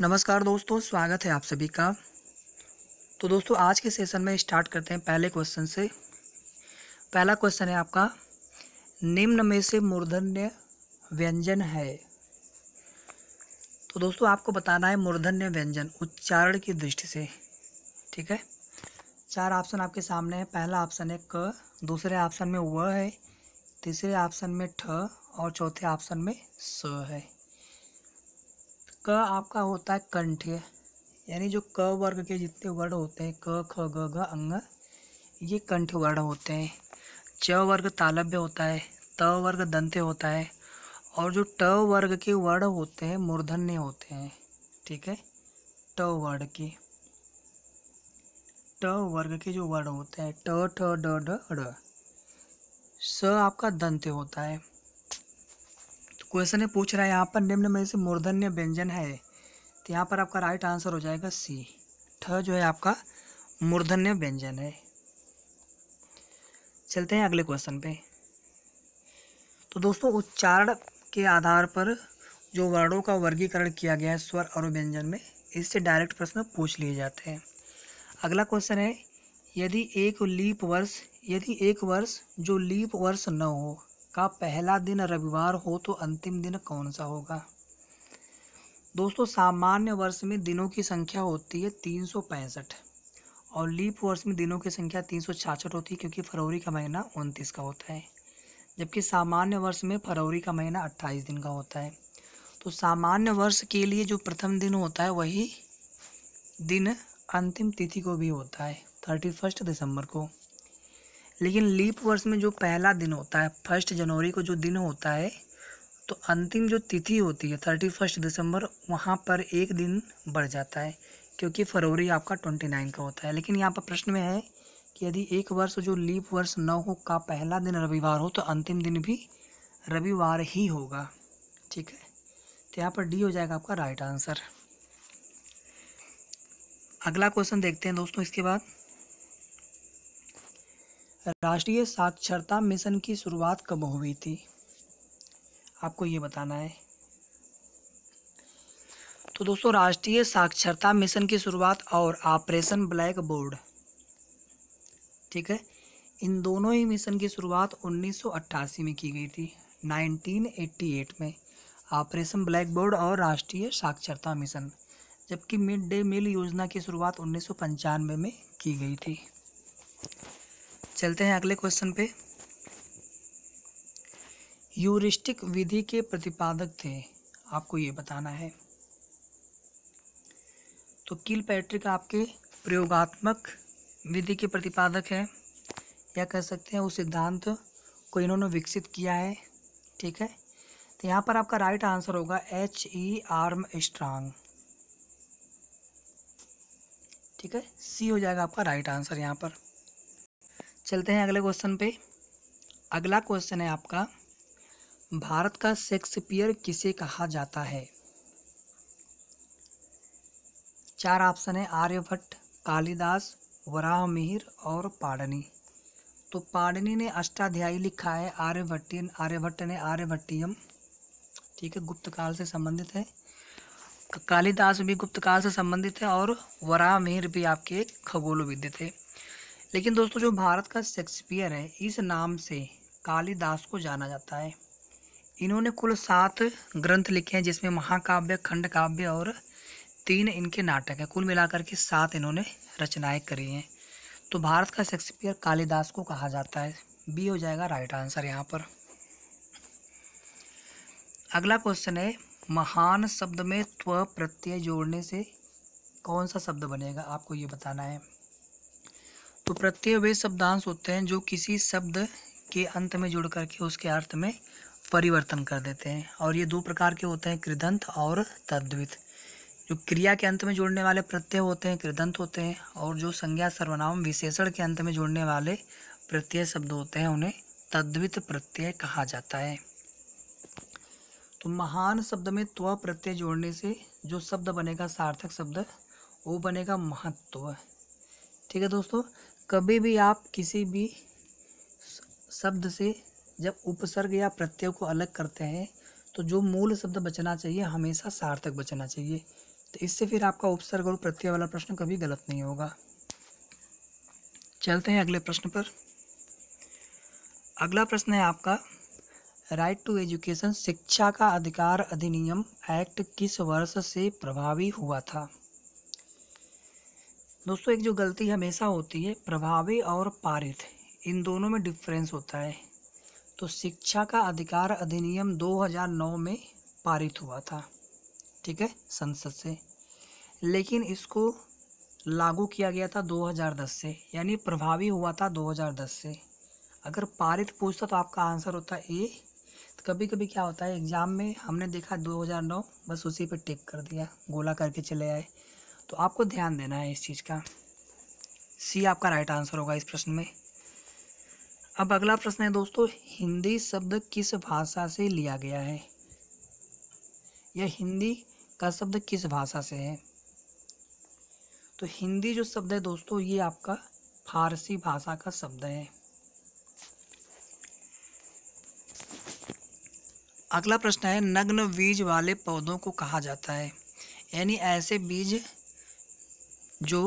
नमस्कार दोस्तों स्वागत है आप सभी का तो दोस्तों आज के सेशन में स्टार्ट करते हैं पहले क्वेश्चन से पहला क्वेश्चन है आपका निम्न में से मूर्धन्य व्यंजन है तो दोस्तों आपको बताना है मूर्धन्य व्यंजन उच्चारण की दृष्टि से ठीक है चार ऑप्शन आपके सामने है पहला ऑप्शन है क दूसरे ऑप्शन में व है तीसरे ऑप्शन में ठ और चौथे ऑप्शन में स है क आपका होता है कंठ यानी जो क वर्ग के जितने वर्ड होते हैं क ख ग ग अंग ये कंठ वर्ण होते हैं च वर्ग तालव्य होता है त वर्ग दंत्य होता है और जो ट वर्ग के वर्ण होते हैं मूर्धन्य होते हैं ठीक है ट वर्ण के ट वर्ग के जो वर्ण होते हैं ट ठ ड ड ड स आपका दंत्य होता है क्वेश्चन है पूछ रहा है यहाँ पर निम्न में से मूर्धन्य व्यंजन है तो यहाँ पर आपका राइट आंसर हो जाएगा सी ठ जो है आपका मूर्धन्य व्यंजन है चलते हैं अगले क्वेश्चन पे तो दोस्तों उच्चारण के आधार पर जो वर्णों का वर्गीकरण किया गया है स्वर और व्यंजन में इससे डायरेक्ट प्रश्न पूछ लिए जाते हैं अगला क्वेश्चन है यदि एक लीप वर्ष यदि एक वर्ष जो लीप वर्ष न हो का पहला दिन रविवार हो तो अंतिम दिन कौन सा होगा दोस्तों सामान्य वर्ष में दिनों की संख्या होती है तीन सौ पैंसठ और लीप वर्ष में दिनों की संख्या तीन सौ छाछठ होती है क्योंकि फरवरी का महीना उनतीस का होता है जबकि सामान्य वर्ष में फरवरी का महीना अट्ठाईस दिन का होता है तो सामान्य वर्ष के लिए जो प्रथम दिन होता है वही दिन अंतिम तिथि को भी होता है थर्टी फर्स्ट दिसंबर को लेकिन लीप वर्ष में जो पहला दिन होता है फर्स्ट जनवरी को जो दिन होता है तो अंतिम जो तिथि होती है थर्टी फर्स्ट दिसंबर वहाँ पर एक दिन बढ़ जाता है क्योंकि फरवरी आपका ट्वेंटी नाइन का होता है लेकिन यहाँ पर प्रश्न में है कि यदि एक वर्ष जो लीप वर्ष नौ हो का पहला दिन रविवार हो तो अंतिम दिन भी रविवार ही होगा ठीक है तो यहाँ पर डी हो जाएगा आपका राइट आंसर अगला क्वेश्चन देखते हैं दोस्तों इसके बाद राष्ट्रीय साक्षरता मिशन की शुरुआत कब हुई थी आपको ये बताना है तो दोस्तों राष्ट्रीय साक्षरता मिशन की शुरुआत और ऑपरेशन ब्लैक बोर्ड ठीक है इन दोनों ही मिशन की शुरुआत 1988 में की गई थी 1988 में ऑपरेशन ब्लैक बोर्ड और राष्ट्रीय साक्षरता मिशन जबकि मिड डे मील योजना की शुरुआत उन्नीस में की गई थी चलते हैं अगले क्वेश्चन पे यूरिस्टिक विधि के प्रतिपादक थे आपको ये बताना है तो किल पैट्रिक आपके प्रयोगात्मक विधि के प्रतिपादक हैं या कह सकते हैं उस सिद्धांत को इन्होंने विकसित किया है ठीक है तो यहाँ पर आपका राइट आंसर होगा एच ई आर्म स्ट्रांग ठीक है सी हो जाएगा आपका राइट आंसर यहाँ पर चलते हैं अगले क्वेश्चन पे अगला क्वेश्चन है आपका भारत का शेक्सपियर किसे कहा जाता है चार ऑप्शन है आर्यभट्ट कालिदास वराह मिहिर और पाड़नी तो पाड़नी ने अष्टाध्यायी लिखा है आर्यभट्ट आर्यभट्ट ने आर्यभट्टियम ठीक है गुप्त काल से संबंधित है कालिदास भी गुप्त काल से संबंधित है और वराह मिहिर भी आपके खगोल विद्य थे लेकिन दोस्तों जो भारत का शेक्सपियर है इस नाम से कालिदास को जाना जाता है इन्होंने कुल सात ग्रंथ लिखे हैं जिसमें महाकाव्य खंड काव्य और तीन इनके नाटक हैं कुल मिलाकर के सात इन्होंने रचनाएं करी हैं तो भारत का शेक्सपियर कालिदास को कहा जाता है बी हो जाएगा राइट आंसर यहाँ पर अगला क्वेश्चन है महान शब्द में त्व प्रत्यय जोड़ने से कौन सा शब्द बनेगा आपको ये बताना है तो प्रत्यय वे शब्दांश होते हैं जो किसी शब्द के अंत में जुड़ करके उसके अर्थ में परिवर्तन कर देते हैं और ये दो प्रकार के होते हैं कृदंत और तद्वित जो क्रिया के अंत में जोड़ने वाले प्रत्यय होते हैं कृदंत होते हैं और जो संज्ञा सर्वनाम विशेषण के अंत में जोड़ने वाले प्रत्यय शब्द होते हैं उन्हें तद्वित प्रत्यय कहा जाता है तो महान शब्द में त्व प्रत्यय जोड़ने से जो शब्द बनेगा सार्थक शब्द वो बनेगा महत्व ठीक है दोस्तों कभी भी आप किसी भी शब्द से जब उपसर्ग या प्रत्यय को अलग करते हैं तो जो मूल शब्द बचना चाहिए हमेशा सार्थक बचना चाहिए तो इससे फिर आपका उपसर्ग और प्रत्यय वाला प्रश्न कभी गलत नहीं होगा चलते हैं अगले प्रश्न पर अगला प्रश्न है आपका राइट टू एजुकेशन शिक्षा का अधिकार अधिनियम एक्ट किस वर्ष से प्रभावी हुआ था दोस्तों एक जो गलती हमेशा होती है प्रभावी और पारित इन दोनों में डिफरेंस होता है तो शिक्षा का अधिकार अधिनियम 2009 में पारित हुआ था ठीक है संसद से लेकिन इसको लागू किया गया था 2010 से यानी प्रभावी हुआ था 2010 से अगर पारित पूछता तो आपका आंसर होता है ए तो कभी कभी क्या होता है एग्ज़ाम में हमने देखा 2009 बस उसी पे टिक कर दिया गोला करके चले आए तो आपको ध्यान देना है इस चीज़ का सी आपका राइट आंसर होगा इस प्रश्न में अब अगला प्रश्न है दोस्तों हिंदी शब्द किस भाषा से लिया गया है यह हिंदी का शब्द किस भाषा से है तो हिंदी जो शब्द है दोस्तों ये आपका फारसी भाषा का शब्द है अगला प्रश्न है नग्न बीज वाले पौधों को कहा जाता है यानी ऐसे बीज जो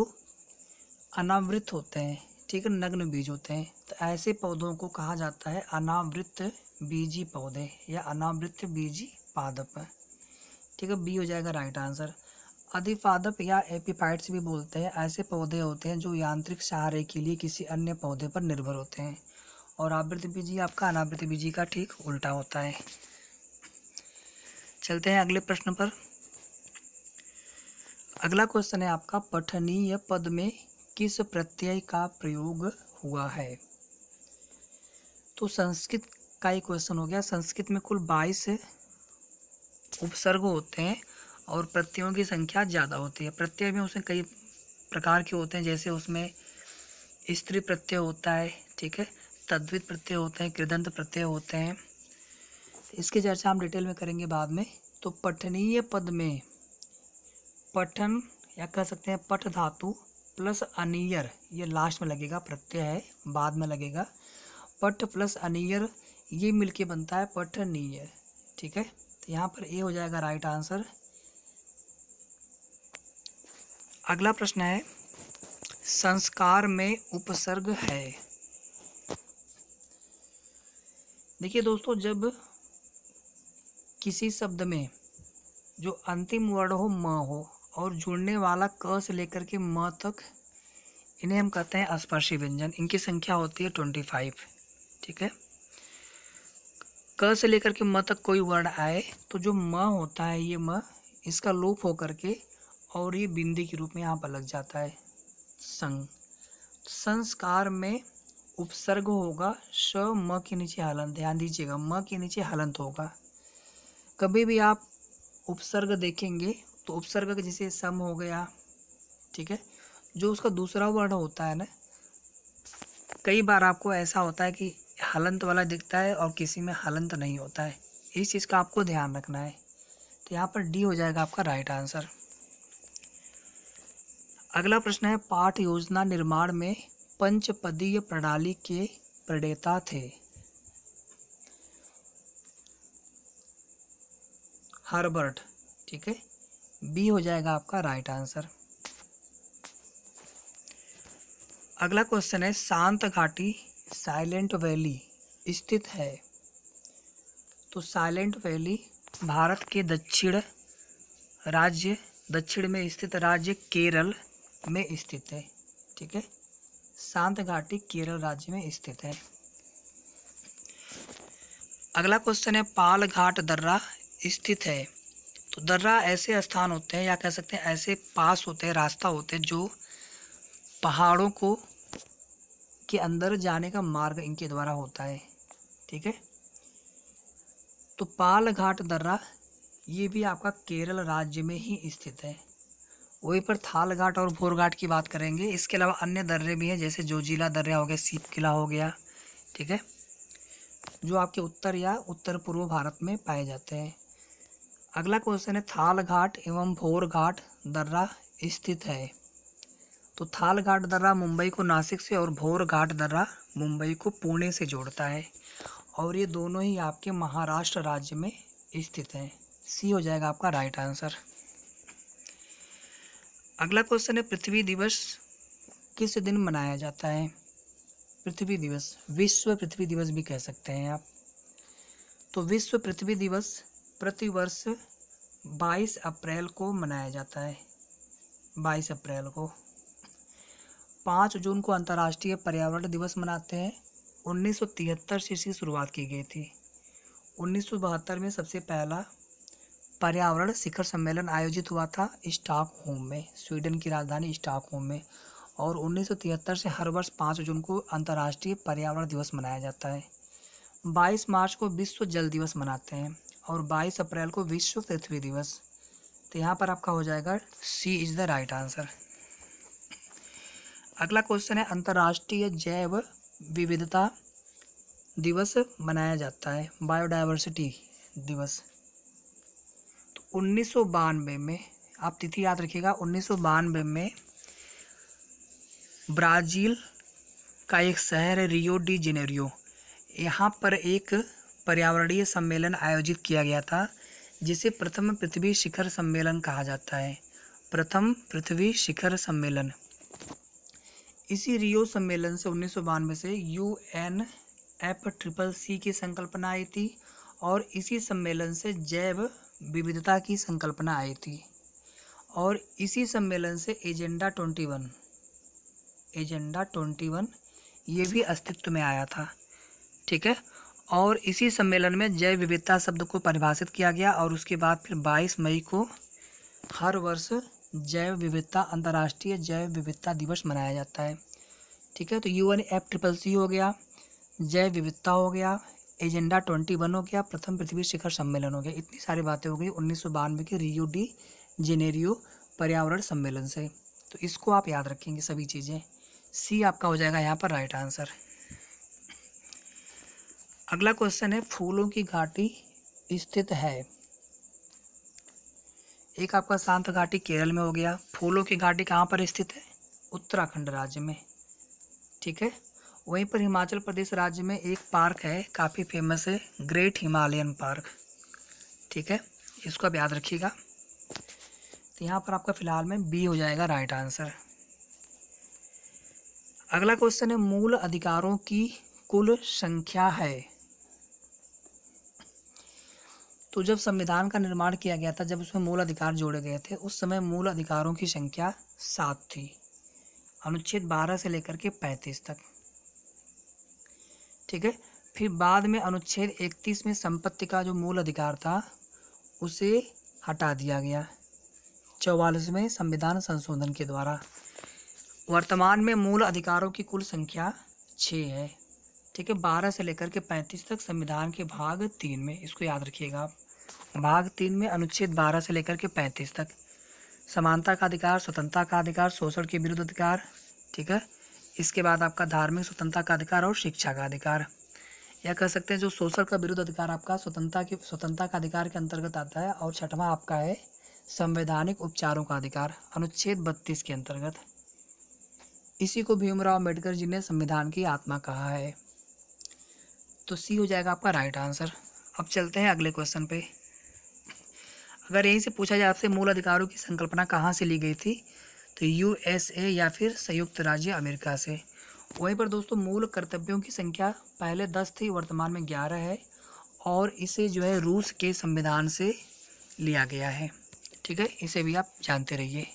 अनावृत होते हैं ठीक है नग्न बीज होते हैं तो ऐसे पौधों को कहा जाता है अनावृत बीजी पौधे या अनावृत बीजी पादप ठीक है बी हो जाएगा राइट आंसर अधिपादप या एपिपाइट्स भी बोलते हैं ऐसे पौधे होते हैं जो यांत्रिक सहारे के लिए किसी अन्य पौधे पर निर्भर होते हैं और आवृत बीजी आपका अनावृत बीजी का ठीक उल्टा होता है चलते हैं अगले प्रश्न पर अगला क्वेश्चन है आपका पठनीय पद में किस प्रत्यय का प्रयोग हुआ है तो संस्कृत का ही क्वेश्चन हो गया संस्कृत में कुल बाईस उपसर्ग होते हैं और प्रत्ययों की संख्या ज़्यादा होती है प्रत्यय में उसमें कई प्रकार के होते हैं जैसे उसमें स्त्री प्रत्यय होता है ठीक है तद्वित प्रत्यय होते हैं कृदंत प्रत्यय होते हैं इसकी चर्चा हम डिटेल में करेंगे बाद में तो पठनीय पद में पठन या कह सकते हैं पठ धातु प्लस अनियर ये लास्ट में लगेगा प्रत्यय है बाद में लगेगा पठ प्लस अनियर ये मिलके बनता है नियर ठीक है तो यहाँ पर ए हो जाएगा राइट आंसर अगला प्रश्न है संस्कार में उपसर्ग है देखिए दोस्तों जब किसी शब्द में जो अंतिम वर्ड हो म हो और जुड़ने वाला क से लेकर के म तक इन्हें हम कहते हैं स्पर्शी व्यंजन इनकी संख्या होती है ट्वेंटी फाइव ठीक है क से लेकर के म तक कोई वर्ड आए तो जो म होता है ये म इसका लूप हो करके और ये बिंदी के रूप में यहाँ पर लग जाता है संग संस्कार में उपसर्ग होगा श म के नीचे हलंत ध्यान दीजिएगा म के नीचे हलंत होगा कभी भी आप उपसर्ग देखेंगे तो उपसर्ग जैसे सम हो गया ठीक है जो उसका दूसरा वर्ण होता है ना कई बार आपको ऐसा होता है कि हलंत वाला दिखता है और किसी में हलंत नहीं होता है इस चीज़ का आपको ध्यान रखना है तो यहाँ पर डी हो जाएगा आपका राइट आंसर अगला प्रश्न है पाठ योजना निर्माण में पंचपदीय प्रणाली के प्रणेता थे हर्बर्ट ठीक है बी हो जाएगा आपका राइट आंसर अगला क्वेश्चन है शांत घाटी साइलेंट वैली स्थित है तो साइलेंट वैली भारत के दक्षिण राज्य दक्षिण में स्थित राज्य केरल में स्थित है ठीक है शांत घाटी केरल राज्य में स्थित है अगला क्वेश्चन है पाल घाट दर्रा स्थित है तो दर्रा ऐसे स्थान होते हैं या कह सकते हैं ऐसे पास होते हैं रास्ता होते हैं जो पहाड़ों को के अंदर जाने का मार्ग इनके द्वारा होता है ठीक है तो पालघाट दर्रा ये भी आपका केरल राज्य में ही स्थित है वहीं पर थाल घाट और भोर घाट की बात करेंगे इसके अलावा अन्य दर्रे भी हैं जैसे जोजिला दर्रा हो गया सीप किला हो गया ठीक है जो आपके उत्तर या उत्तर पूर्व भारत में पाए जाते हैं अगला क्वेश्चन है थाल घाट एवं भोर घाट दर्रा स्थित है तो थाल घाट दर्रा मुंबई को नासिक से और भोर घाट दर्रा मुंबई को पुणे से जोड़ता है और ये दोनों ही आपके महाराष्ट्र राज्य में स्थित हैं सी हो जाएगा आपका राइट आंसर अगला क्वेश्चन है पृथ्वी दिवस किस दिन मनाया जाता है पृथ्वी दिवस विश्व पृथ्वी दिवस भी कह सकते हैं आप तो विश्व पृथ्वी दिवस प्रतिवर्ष 22 अप्रैल को मनाया जाता है 22 अप्रैल को 5 जून को अंतर्राष्ट्रीय पर्यावरण दिवस मनाते हैं 1973 से इसकी शुरुआत की गई थी उन्नीस में सबसे पहला पर्यावरण शिखर सम्मेलन आयोजित हुआ था स्टॉकहोम में स्वीडन की राजधानी स्टॉकहोम में और 1973 से हर वर्ष 5 जून को अंतर्राष्ट्रीय पर्यावरण दिवस मनाया जाता है 22 मार्च को विश्व जल दिवस मनाते हैं और 22 अप्रैल को विश्व पृथ्वी दिवस तो यहाँ पर आपका हो जाएगा C is the right answer अगला क्वेश्चन है अंतर्राष्ट्रीय जैव विविधता दिवस मनाया जाता है बायोडाइवर्सिटी दिवस तो उन्नीस में आप तिथि याद रखिएगा उन्नीस में ब्राज़ील का एक शहर है रियो डी जेनेरियो यहाँ पर एक पर्यावरणीय सम्मेलन आयोजित किया गया था जिसे प्रथम पृथ्वी शिखर सम्मेलन कहा जाता है प्रथम पृथ्वी शिखर सम्मेलन इसी रियो सम्मेलन से उन्नीस से U N F triple C की संकल्पना आई थी और इसी सम्मेलन से जैव विविधता की संकल्पना आई थी और इसी सम्मेलन से agenda twenty one agenda twenty one ये भी अस्तित्व में आया था ठीक है और इसी सम्मेलन में जैव विविधता शब्द को परिभाषित किया गया और उसके बाद फिर 22 मई को हर वर्ष जैव विविधता अंतर्राष्ट्रीय जैव विविधता दिवस मनाया जाता है ठीक है तो U N F triple C हो गया जैव विविधता हो गया एजेंडा ट्वेंटी वन हो गया प्रथम पृथ्वी शिखर सम्मेलन हो गया इतनी सारी बातें हो गई उन्नीस सौ बानवे के रियो डी जेनेरियो पर्यावरण सम्मेलन से तो इसको आप याद रखेंगे सभी चीज़ें सी आपका हो जाएगा यहाँ पर राइट आंसर अगला क्वेश्चन है फूलों की घाटी स्थित है एक आपका शांत घाटी केरल में हो गया फूलों की घाटी कहाँ पर स्थित है उत्तराखंड राज्य में ठीक है वहीं पर हिमाचल प्रदेश राज्य में एक पार्क है काफ़ी फेमस है ग्रेट हिमालयन पार्क ठीक है इसको आप याद रखिएगा तो यहाँ पर आपका फिलहाल में बी हो जाएगा राइट आंसर अगला क्वेश्चन है मूल अधिकारों की कुल संख्या है तो जब संविधान का निर्माण किया गया था जब उसमें मूल अधिकार जोड़े गए थे उस समय मूल अधिकारों की संख्या सात थी अनुच्छेद बारह से लेकर के पैंतीस तक ठीक है फिर बाद में अनुच्छेद इकतीस में संपत्ति का जो मूल अधिकार था उसे हटा दिया गया चौवालीस में संविधान संशोधन के द्वारा वर्तमान में मूल अधिकारों की कुल संख्या छः है ठीक है बारह से लेकर के पैंतीस तक संविधान के भाग तीन में इसको याद रखिएगा आप भाग तीन में अनुच्छेद बारह से लेकर के पैंतीस तक समानता का अधिकार स्वतंत्रता का अधिकार शोषण के विरुद्ध अधिकार ठीक है इसके बाद आपका धार्मिक स्वतंत्रता का अधिकार और शिक्षा का अधिकार या कह सकते हैं जो शोषण का विरुद्ध अधिकार आपका स्वतंत्रता की स्वतंत्रता का अधिकार के अंतर्गत आता है और छठवां आपका है संवैधानिक उपचारों का अधिकार अनुच्छेद बत्तीस के अंतर्गत इसी को भीमराव अम्बेडकर जी ने संविधान की आत्मा कहा है तो सी हो जाएगा आपका राइट आंसर अब चलते हैं अगले क्वेश्चन पे अगर यहीं से पूछा जाए आपसे मूल अधिकारों की संकल्पना कहाँ से ली गई थी तो यूएसए या फिर संयुक्त राज्य अमेरिका से वहीं पर दोस्तों मूल कर्तव्यों की संख्या पहले दस थी वर्तमान में ग्यारह है और इसे जो है रूस के संविधान से लिया गया है ठीक है इसे भी आप जानते रहिए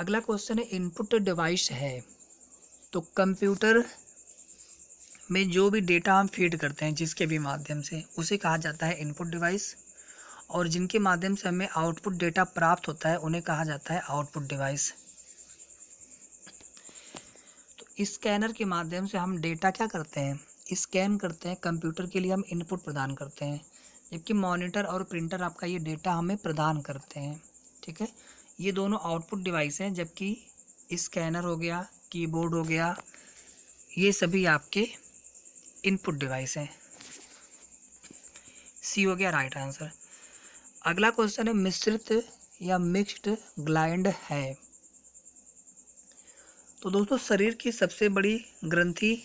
अगला क्वेश्चन है इनपुट डिवाइस है तो कंप्यूटर में जो भी डेटा हम फीड करते हैं जिसके भी माध्यम से उसे कहा जाता है इनपुट डिवाइस और जिनके माध्यम से हमें आउटपुट डेटा प्राप्त होता है उन्हें कहा जाता है आउटपुट डिवाइस तो स्कैनर के माध्यम से हम डेटा क्या करते हैं स्कैन करते हैं कंप्यूटर के लिए हम इनपुट प्रदान करते हैं जबकि मॉनिटर और प्रिंटर आपका ये डेटा हमें प्रदान करते हैं ठीक है ये दोनों आउटपुट डिवाइस हैं जबकि स्कैनर हो गया कीबोर्ड हो गया ये सभी आपके इनपुट डिवाइस है सी हो गया राइट आंसर अगला क्वेश्चन है मिश्रित या मिक्स्ड ग्लाइंड है तो दोस्तों शरीर की सबसे बड़ी ग्रंथि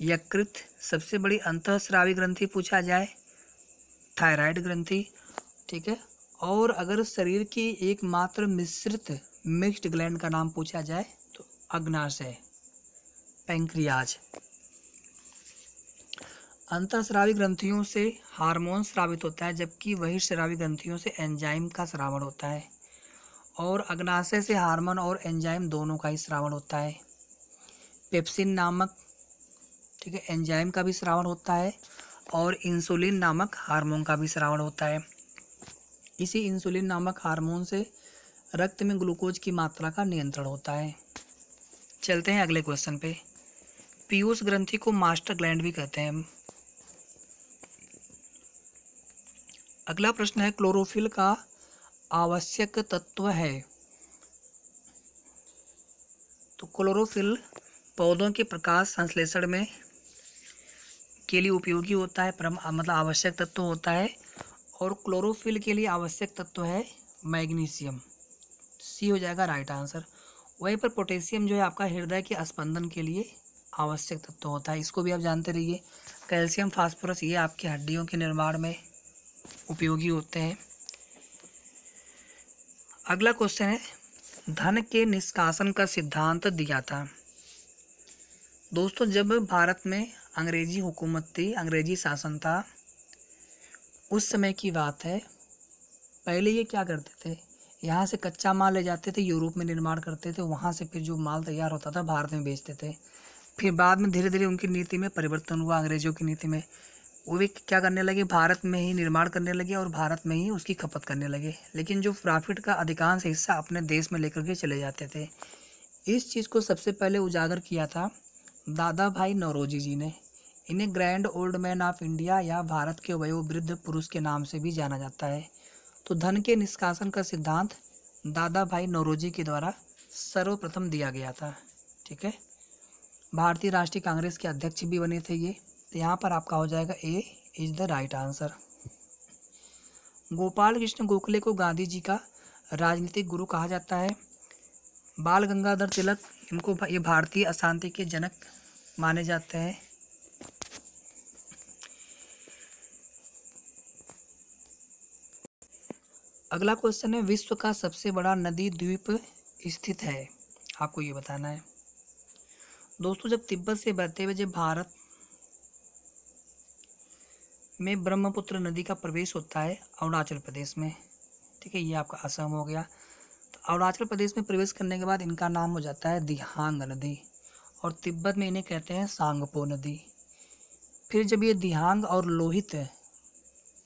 यकृत सबसे बड़ी अंतःस्रावी ग्रंथि पूछा जाए थायराइड ग्रंथि ठीक है और अगर शरीर की एकमात्र मिश्रित मिक्स्ड ग्लैंड का नाम पूछा जाए तो अग्नाशय पैंक्रियाज अंतःस्रावी ग्रंथियों से हार्मोन श्रावित होता है जबकि वही श्रावी ग्रंथियों से एंजाइम का श्रावण होता है और अग्नाशय से हार्मोन और एंजाइम दोनों का ही श्रावण होता है पेप्सिन नामक ठीक है एंजाइम का भी श्रावण होता है और इंसुलिन नामक हार्मोन का भी श्रावण होता है इसी इंसुलिन नामक हार्मोन से रक्त में ग्लूकोज की मात्रा का नियंत्रण होता है चलते हैं अगले क्वेश्चन पे पीयूष ग्रंथि को मास्टर ग्लैंड भी कहते हैं अगला प्रश्न है क्लोरोफिल का आवश्यक तत्व है तो क्लोरोफिल पौधों के प्रकाश संश्लेषण में के लिए उपयोगी होता है परम मतलब आवश्यक तत्व होता है और क्लोरोफिल के लिए आवश्यक तत्व है मैग्नीशियम सी हो जाएगा राइट आंसर वहीं पर पोटेशियम जो है आपका हृदय के स्पंदन के लिए आवश्यक तत्व होता है इसको भी आप जानते रहिए कैल्शियम फास्फोरस ये आपकी हड्डियों के निर्माण में उपयोगी होते हैं अगला क्वेश्चन है धन के निष्कासन का सिद्धांत दिया था दोस्तों जब भारत में अंग्रेजी हुकूमत थी अंग्रेजी शासन था उस समय की बात है पहले ये क्या करते थे यहाँ से कच्चा माल ले जाते थे यूरोप में निर्माण करते थे वहाँ से फिर जो माल तैयार होता था भारत में बेचते थे फिर बाद में धीरे धीरे उनकी नीति में परिवर्तन हुआ अंग्रेज़ों की नीति में वो भी क्या करने लगे भारत में ही निर्माण करने लगे और भारत में ही उसकी खपत करने लगे लेकिन जो प्रॉफिट का अधिकांश हिस्सा अपने देश में लेकर के चले जाते थे इस चीज़ को सबसे पहले उजागर किया था दादा भाई नौरोजी जी ने इन्हें grand old man of India या भारत के वयोवृद्ध पुरुष के नाम से भी जाना जाता है तो धन के निष्कासन का सिद्धांत दादा भाई नौरोजी के द्वारा सर्वप्रथम दिया गया था ठीक है भारतीय राष्ट्रीय कांग्रेस के अध्यक्ष भी बने थे ये यहाँ पर आपका हो जाएगा A is the right answer Gopal Krishna Gokhale को गांधी जी का राजनीतिक गुरु कहा जाता है बाल गंगाधर तिलक इनको ये भारतीय अशांति के जनक माने जाते हैं अगला क्वेश्चन है विश्व का सबसे बड़ा नदी द्वीप स्थित है आपको ये बताना है दोस्तों जब तिब्बत से बहते हुए जब भारत में ब्रह्मपुत्र नदी का प्रवेश होता है अरुणाचल प्रदेश में ठीक है ये आपका असम हो गया तो अरुणाचल प्रदेश में प्रवेश करने के बाद इनका नाम हो जाता है दिहांग नदी और तिब्बत में इन्हें कहते हैं सांगपो नदी फिर जब ये दिहांग और लोहित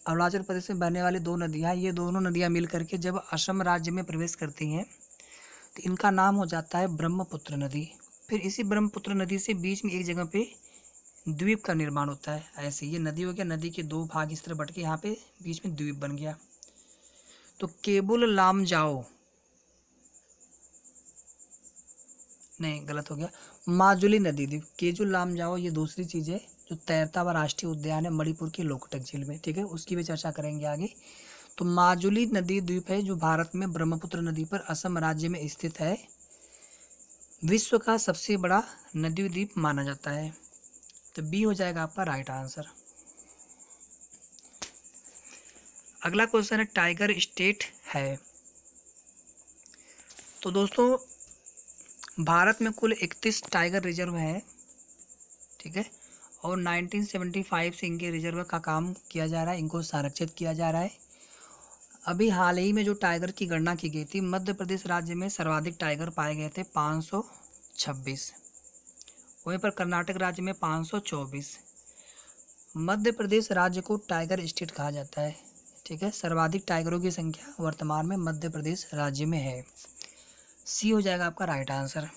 अरुणाचल प्रदेश में बहने वाली दो नदियाँ ये दोनों नदियाँ मिल करके जब असम राज्य में प्रवेश करती हैं तो इनका नाम हो जाता है ब्रह्मपुत्र नदी फिर इसी ब्रह्मपुत्र नदी से बीच में एक जगह पे द्वीप का निर्माण होता है ऐसे ये नदी हो गया नदी के दो भाग इस तरह बट के यहाँ पे बीच में द्वीप बन गया तो केबुल लाम जाओ नहीं गलत हो गया माजुली नदी द्वीप केजुल लाम जाओ ये दूसरी चीज़ है जो तैरता हुआ राष्ट्रीय उद्यान है मणिपुर के लोकटक झील में ठीक है उसकी भी चर्चा करेंगे आगे तो माजुली नदी द्वीप है जो भारत में ब्रह्मपुत्र नदी पर असम राज्य में स्थित है विश्व का सबसे बड़ा नदी द्वीप माना जाता है तो बी हो जाएगा आपका राइट आंसर अगला क्वेश्चन है टाइगर स्टेट है तो दोस्तों भारत में कुल इकतीस टाइगर रिजर्व हैं ठीक है और 1975 से इनके रिजर्व का काम किया जा रहा है इनको संरक्षित किया जा रहा है अभी हाल ही में जो टाइगर की गणना की गई थी मध्य प्रदेश राज्य में सर्वाधिक टाइगर पाए गए थे 526 वहीं पर कर्नाटक राज्य में 524 मध्य प्रदेश राज्य को टाइगर स्टेट कहा जाता है ठीक है सर्वाधिक टाइगरों की संख्या वर्तमान में मध्य प्रदेश राज्य में है सी हो जाएगा आपका राइट आंसर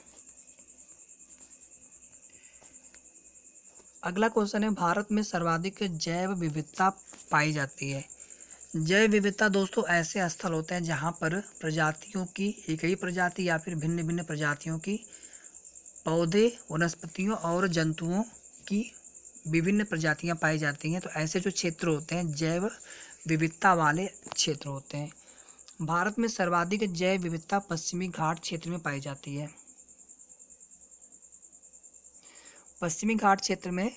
अगला क्वेश्चन है भारत में सर्वाधिक जैव विविधता पाई जाती है जैव विविधता दोस्तों ऐसे स्थल होते हैं जहाँ पर प्रजातियों की एक ही प्रजाति या फिर भिन्न भिन्न प्रजातियों की पौधे वनस्पतियों और जंतुओं की विभिन्न प्रजातियां पाई जाती हैं तो ऐसे जो क्षेत्र होते हैं जैव विविधता वाले क्षेत्र होते हैं भारत में सर्वाधिक जैव विविधता पश्चिमी घाट क्षेत्र में पाई जाती है पश्चिमी घाट क्षेत्र में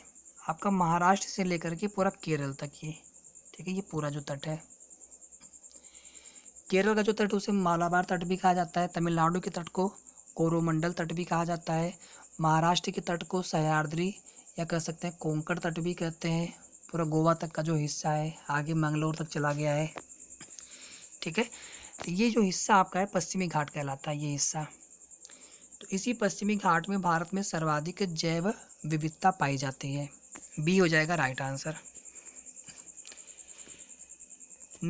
आपका महाराष्ट्र से लेकर के पूरा केरल तक ये ठीक है ये पूरा जो तट है केरल का जो तट उसे मालाबार तट भी कहा जाता है तमिलनाडु के तट को कोरोमंडल तट भी कहा जाता है महाराष्ट्र के तट को सह्याद्री या कह सकते हैं कोंकण तट भी कहते हैं पूरा गोवा तक का जो हिस्सा है आगे मंगलोर तक चला गया है ठीक है तो ये जो हिस्सा आपका है पश्चिमी घाट कहलाता है ये हिस्सा तो इसी पश्चिमी घाट में भारत में सर्वाधिक जैव विविधता पाई जाती है बी हो जाएगा राइट आंसर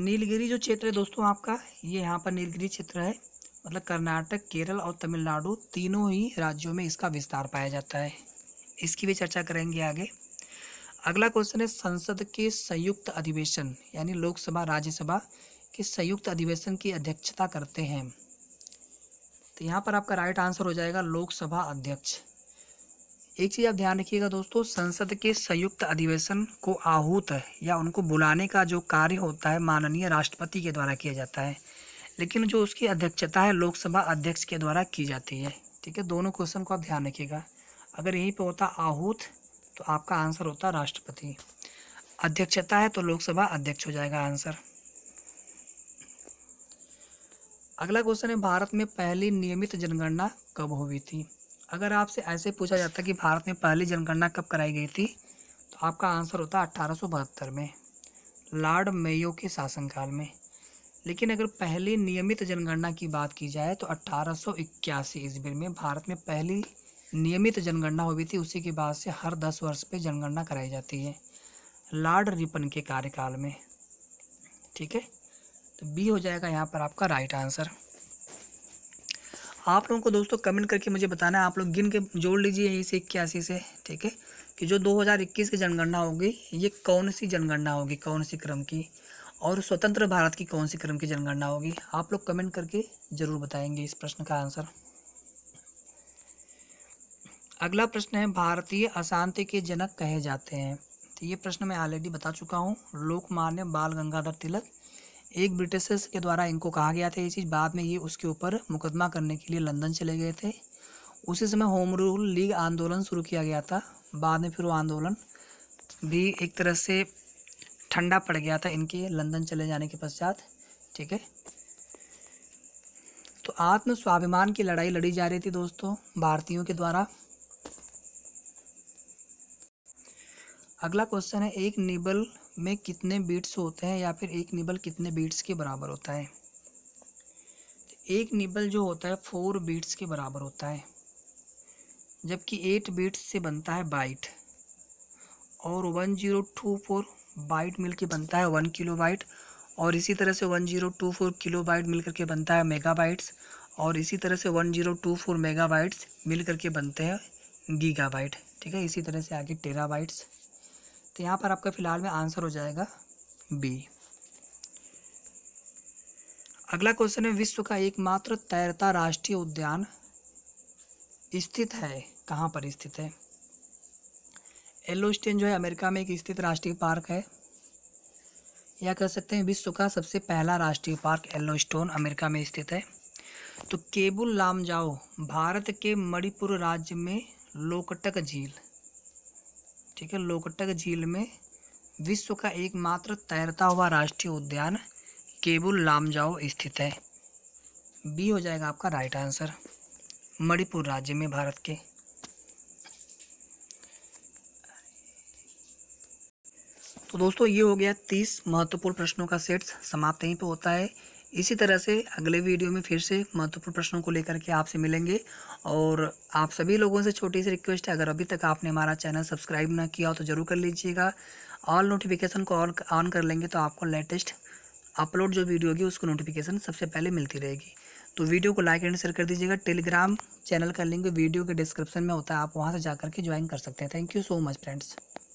नीलगिरी जो क्षेत्र है दोस्तों आपका ये यहाँ पर नीलगिरी क्षेत्र है मतलब कर्नाटक केरल और तमिलनाडु तीनों ही राज्यों में इसका विस्तार पाया जाता है इसकी भी चर्चा करेंगे आगे अगला क्वेश्चन है संसद के संयुक्त अधिवेशन यानी लोकसभा राज्यसभा के संयुक्त अधिवेशन की अध्यक्षता करते हैं तो यहाँ पर आपका राइट आंसर हो जाएगा लोकसभा अध्यक्ष एक चीज़ आप ध्यान रखिएगा दोस्तों संसद के संयुक्त अधिवेशन को आहूत या उनको बुलाने का जो कार्य होता है माननीय राष्ट्रपति के द्वारा किया जाता है लेकिन जो उसकी अध्यक्षता है लोकसभा अध्यक्ष के द्वारा की जाती है ठीक है दोनों क्वेश्चन को आप ध्यान रखिएगा अगर यहीं पे होता आहूत तो आपका आंसर होता राष्ट्रपति अध्यक्षता है तो लोकसभा अध्यक्ष हो जाएगा आंसर अगला क्वेश्चन है भारत में पहली नियमित जनगणना कब हुई थी अगर आपसे ऐसे पूछा जाता कि भारत में पहली जनगणना कब कराई गई थी तो आपका आंसर होता अट्ठारह में लॉर्ड मेयो के शासनकाल में लेकिन अगर पहली नियमित जनगणना की बात की जाए तो अट्ठारह सौ इक्यासी ईस्वी में भारत में पहली नियमित जनगणना हुई थी उसी के बाद से हर दस वर्ष पे जनगणना कराई जाती है लॉर्ड रिपन के कार्यकाल में ठीक है तो बी हो जाएगा यहाँ पर आपका राइट आंसर आप लोगों को दोस्तों कमेंट करके मुझे बताना है आप लोग गिन के जोड़ लीजिए यहीं से इक्यासी से ठीक है कि जो 2021 की जनगणना होगी ये कौन सी जनगणना होगी कौन सी क्रम की और स्वतंत्र भारत की कौन सी क्रम की जनगणना होगी आप लोग कमेंट करके ज़रूर बताएंगे इस प्रश्न का आंसर अगला प्रश्न है भारतीय अशांति के जनक कहे जाते हैं तो ये प्रश्न मैं ऑलरेडी बता चुका हूँ लोकमान्य बाल गंगाधर तिलक एक ब्रिटिशर्स के द्वारा इनको कहा गया था ये चीज़ बाद में ये उसके ऊपर मुकदमा करने के लिए लंदन चले गए थे उसी समय होम रूल लीग आंदोलन शुरू किया गया था बाद में फिर वो आंदोलन भी एक तरह से ठंडा पड़ गया था इनके लंदन चले जाने के पश्चात ठीक है तो आत्म स्वाभिमान की लड़ाई लड़ी जा रही थी दोस्तों भारतीयों के द्वारा अगला क्वेश्चन है एक निबल में कितने बीट्स होते हैं या फिर एक निबल कितने बीट्स के बराबर होता है एक निबल जो होता है फोर बीट्स के बराबर होता है जबकि एट बीट्स से बनता है बाइट और one zero two four byte मिल के बनता है वन किलो बाइट और इसी तरह से one zero two four kilobyte मिल करके बनता है मेगा बाइट्स और इसी तरह से one zero two four megabytes मिल करके बनते हैं गीगा बाइट ठीक है इसी तरह से आगे टेरा बाइट्स तो यहाँ पर आपका फ़िलहाल में आंसर हो जाएगा बी अगला क्वेश्चन है विश्व का एकमात्र तैरता राष्ट्रीय उद्यान स्थित है कहाँ पर स्थित है येलोस्टेन जो है अमेरिका में एक स्थित राष्ट्रीय पार्क है या कह सकते हैं विश्व का सबसे पहला राष्ट्रीय पार्क येलोस्टोन अमेरिका में स्थित है तो केबुल लाम जाओ भारत के मणिपुर राज्य में लोकटक झील ठीक है लोकटक झील में विश्व का एकमात्र तैरता हुआ राष्ट्रीय उद्यान केबुल लाम जाओ स्थित है बी हो जाएगा आपका राइट आंसर मणिपुर राज्य में भारत के तो दोस्तों ये हो गया तीस महत्वपूर्ण प्रश्नों का सेट समाप्त यहीं पर होता है इसी तरह से अगले वीडियो में फिर से महत्वपूर्ण प्रश्नों को लेकर के आपसे मिलेंगे और आप सभी लोगों से छोटी सी रिक्वेस्ट है अगर अभी तक आपने हमारा चैनल सब्सक्राइब ना किया हो तो ज़रूर कर लीजिएगा ऑल नोटिफिकेशन को ऑन ऑन कर लेंगे तो आपको लेटेस्ट अपलोड जो वीडियो होगी उसको नोटिफिकेशन सबसे पहले मिलती रहेगी तो वीडियो को लाइक एंड शेयर कर दीजिएगा टेलीग्राम चैनल का लिंक वीडियो के डिस्क्रिप्शन में होता है आप वहाँ से जाकर के ज्वाइन कर सकते हैं thank you so much friends